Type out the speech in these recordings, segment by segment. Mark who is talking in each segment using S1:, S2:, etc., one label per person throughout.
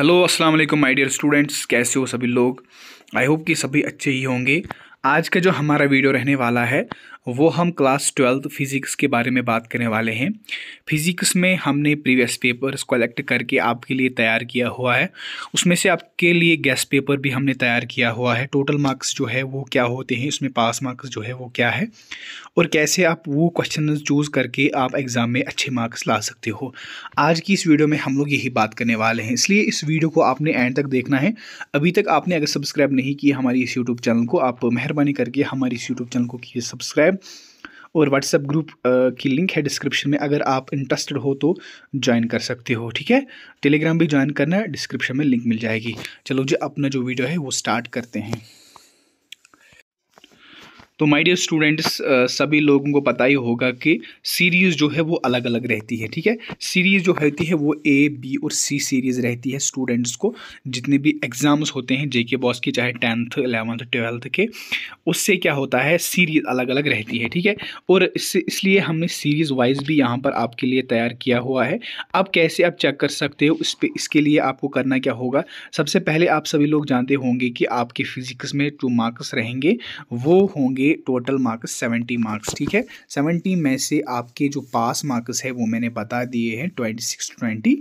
S1: hello अस्सलाम वालेकुम my dear students कैसे हो सभी लोग आई होप कि सभी अच्छे ही होंगे आज का जो हमारा वीडियो रहने वाला है वो हम क्लास ट्वेल्थ फिज़िक्स के बारे में बात करने वाले हैं फिज़िक्स में हमने प्रीवियस पेपर्स कलेक्ट करके आपके लिए तैयार किया हुआ है उसमें से आपके लिए गैस पेपर भी हमने तैयार किया हुआ है टोटल मार्क्स जो है वो क्या होते हैं इसमें पास मार्क्स जो है वो क्या है और कैसे आप वो क्वेश्चन चूज़ करके आप एग्ज़ाम में अच्छे मार्क्स ला सकते हो आज की इस वीडियो में हम लोग यही बात करने वाले हैं इसलिए इस वीडियो को आपने एंड तक देखना है अभी तक आपने अगर सब्सक्राइब नहीं किया हमारी इस यूट्यूब चैनल को आप मेहरबानी करके हमारी इस यूट्यूब चैनल को किए सब्सक्राइब और व्हाट्सएप ग्रुप की लिंक है डिस्क्रिप्शन में अगर आप इंटरेस्टेड हो तो ज्वाइन कर सकते हो ठीक है टेलीग्राम भी ज्वाइन करना है डिस्क्रिप्शन में लिंक मिल जाएगी चलो जी अपना जो वीडियो है वो स्टार्ट करते हैं तो माय डियर स्टूडेंट्स सभी लोगों को पता ही होगा कि सीरीज़ जो है वो अलग अलग रहती है ठीक है सीरीज़ जो रहती है वो ए बी और सी सीरीज़ रहती है स्टूडेंट्स को जितने भी एग्ज़ाम्स होते हैं जे के बॉस की चाहे टेंथ एलेवंथ ट्वेल्थ के उससे क्या होता है सीरीज़ अलग अलग रहती है ठीक है और इससे इसलिए हमने सीरीज़ वाइज भी यहाँ पर आपके लिए तैयार किया हुआ है आप कैसे आप चेक कर सकते हो उस पर इसके लिए आपको करना क्या होगा सबसे पहले आप सभी लोग जानते होंगे कि आपके फिजिक्स में जो मार्क्स रहेंगे वो होंगे टोटल मार्क्स सेवेंटी मार्क्स ठीक है सेवेंटी में से आपके जो पास मार्क्स है वो मैंने बता दिए हैं twenty six twenty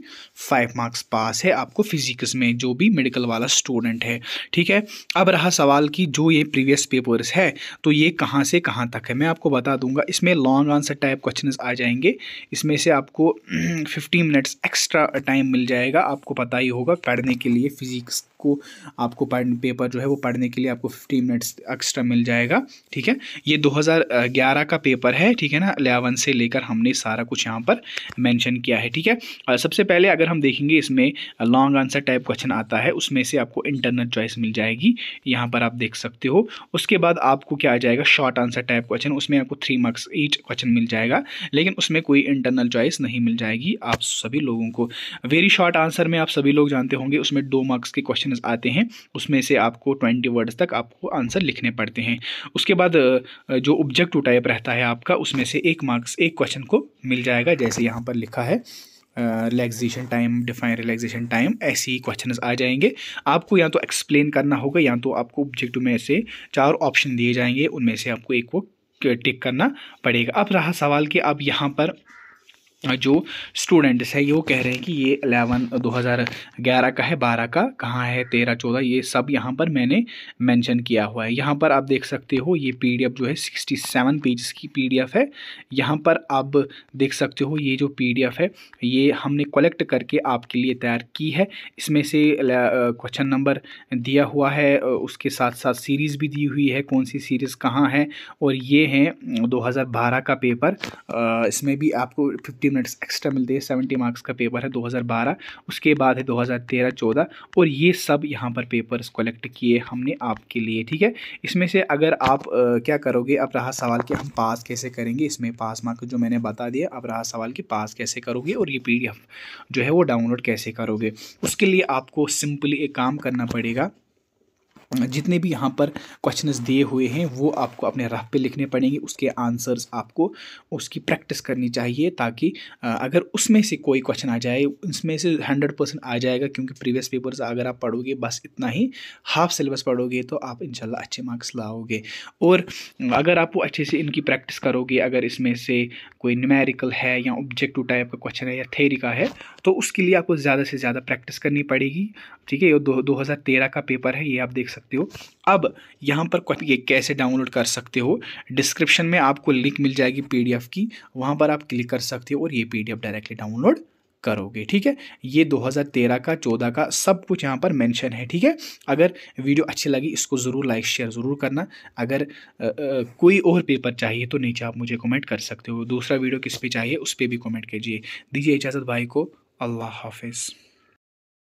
S1: five marks pass है आपको फिजिक्स में जो भी मेडिकल वाला स्टूडेंट है ठीक है अब रहा सवाल कि जो ये प्रीवियस पेपर्स है तो ये कहाँ से कहाँ तक है मैं आपको बता दूंगा इसमें लॉन्ग आंसर टाइप क्वेश्चन आ जाएंगे इसमें से आपको फिफ्टी मिनट्स एक्स्ट्रा टाइम मिल जाएगा आपको पता ही होगा पढ़ने के लिए फिजिक्स आपको आपको पेपर जो है वो पढ़ने के लिए आपको फिफ्टी मिनट्स एक्स्ट्रा मिल जाएगा ठीक है ये 2011 का पेपर है ठीक है ना अलेवन से लेकर हमने सारा कुछ यहाँ पर मैंशन किया है ठीक है और सबसे पहले अगर हम देखेंगे इसमें लॉन्ग आंसर टाइप क्वेश्चन आता है उसमें से आपको इंटरनल चॉइस मिल जाएगी यहाँ पर आप देख सकते हो उसके बाद आपको क्या आ जाएगा शॉर्ट आंसर टाइप क्वेश्चन उसमें आपको थ्री मार्क्स ईच क्वेश्चन मिल जाएगा लेकिन उसमें कोई इंटरनल चॉइस नहीं मिल जाएगी आप सभी लोगों को वेरी शॉर्ट आंसर में आप सभी लोग जानते होंगे उसमें दो मार्क्स के क्वेश्चन क्वेश्चन आते हैं उसमें से आपको ट्वेंटी वर्ड्स तक आपको आंसर लिखने पड़ते हैं उसके बाद जो ऑब्जेक्ट टाइप रहता है आपका उसमें से एक मार्क्स एक क्वेश्चन को मिल जाएगा जैसे यहाँ पर लिखा है relaxation time define relaxation time ऐसी क्वेश्चन आ जाएंगे आपको या तो एक्सप्लेन करना होगा या तो आपको ऑब्जेक्ट में से चार ऑप्शन दिए जाएंगे उनमें से आपको एक को टिक करना पड़ेगा अब रहा सवाल कि आप यहाँ पर जो स्टूडेंट्स है वो कह रहे हैं कि ये अलेवन 2011 का है 12 का कहाँ है 13 14 ये सब यहाँ पर मैंने मेंशन किया हुआ है यहाँ पर आप देख सकते हो ये पीडीएफ जो है 67 पेजेस की पीडीएफ है यहाँ पर आप देख सकते हो ये जो पीडीएफ है ये हमने कलेक्ट करके आपके लिए तैयार की है इसमें से क्वेश्चन नंबर दिया हुआ है उसके साथ साथ सीरीज़ भी दी हुई है कौन सी सीरीज़ कहाँ है और ये हैं दो का पेपर इसमें भी आपको फिफ्टी फिफ्टी मिनट्स एक्स्ट्रा मिलते हैं सेवेंटी मार्क्स का पेपर है 2012 उसके बाद है 2013-14 और ये सब यहाँ पर पेपर्स कलेक्ट किए हमने आपके लिए ठीक है इसमें से अगर आप आ, क्या करोगे अब रहा सवाल कि हम पास कैसे करेंगे इसमें पास मार्क जो मैंने बता दिया अब रहा सवाल कि पास कैसे करोगे और ये पी जो है वो डाउनलोड कैसे करोगे उसके लिए आपको सिंपली एक काम करना पड़ेगा जितने भी यहाँ पर क्वेश्चंस दिए हुए हैं वो आपको अपने रफ पे लिखने पड़ेंगे उसके आंसर्स आपको उसकी प्रैक्टिस करनी चाहिए ताकि अगर उसमें से कोई क्वेश्चन आ जाए उसमें से हंड्रेड परसेंट आ जाएगा क्योंकि प्रीवियस पेपर्स अगर आप पढ़ोगे बस इतना ही हाफ सिलेबस पढ़ोगे तो आप इन अच्छे मार्क्स लाओगे और अगर आप अच्छे से इनकी प्रैक्टिस करोगे अगर इसमें से कोई न्यूमेरिकल है या ऑब्जेक्टिव टाइप का क्वेश्चन है या थेरी का है तो उसके लिए आपको ज़्यादा से ज़्यादा प्रैक्टिस करनी पड़ेगी ठीक है ये दो हज़ार तेरह का पेपर है ये आप देख सकते सकते हो अब यहाँ पर कॉपी कैसे डाउनलोड कर सकते हो डिस्क्रिप्शन में आपको लिंक मिल जाएगी पीडीएफ की वहाँ पर आप क्लिक कर सकते हो और ये पीडीएफ डायरेक्टली डाउनलोड करोगे ठीक है ये 2013 का 14 का सब कुछ यहाँ पर मेंशन है ठीक है अगर वीडियो अच्छी लगी इसको ज़रूर लाइक शेयर ज़रूर करना अगर आ, आ, कोई और पेपर चाहिए तो नीचे आप मुझे कमेंट कर सकते हो दूसरा वीडियो किस पे चाहिए उस पर भी कमेंट कीजिए दीजिए इजाज़त भाई को अल्लाह हाफिज़